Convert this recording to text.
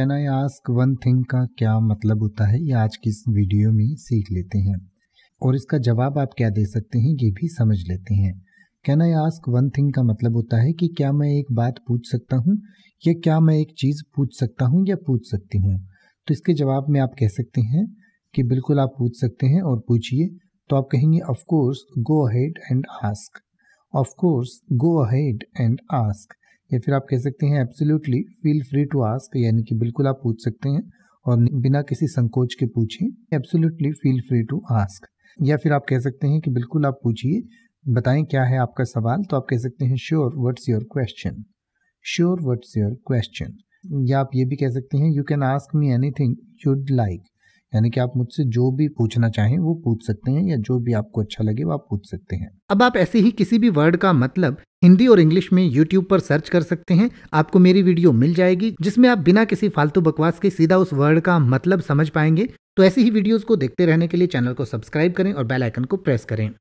can I ask one thing का क्या मतलब होता है ये आज की इस वीडियो में सीख लेते हैं और इसका जवाब आप क्या दे सकते हैं ये भी समझ लेते हैं can I ask one thing का मतलब होता है कि क्या मैं एक बात पूछ सकता हूँ या क्या मैं एक चीज़ पूछ सकता हूँ या पूछ सकती हूँ तो इसके जवाब में आप कह सकते हैं कि बिल्कुल आप पूछ सकते हैं और पूछिए तो आप कहेंगे of course go ahead and ask of course go ahead and ask या फिर आप कह सकते हैं absolutely feel free to ask यानी कि बिल्कुल आप पूछ सकते हैं और बिना किसी संकोच के पूछिए absolutely feel free to ask या फिर आप कह सकते हैं कि बिल्कुल आप पूछिए बताएं क्या है आपका सवाल तो आप कह सकते हैं sure what's your question sure what's your question या आप ये भी कह सकते हैं you can ask me anything you'd like यानी कि आप मुझसे जो भी पूछना चाहें वो पूछ सकते हैं या जो भी आपको अच्छा लगे वो आप पूछ सकते हैं अब आप ऐसे ही किसी भी वर्ड का मतलब हिंदी और इंग्लिश में यूट्यूब पर सर्च कर सकते हैं आपको मेरी वीडियो मिल जाएगी जिसमें आप बिना किसी फालतू बकवास के सीधा उस वर्ड का मतलब समझ पाएंगे तो ऐसी ही वीडियोज को देखते रहने के लिए चैनल को सब्सक्राइब करें और बेलाइकन को प्रेस करें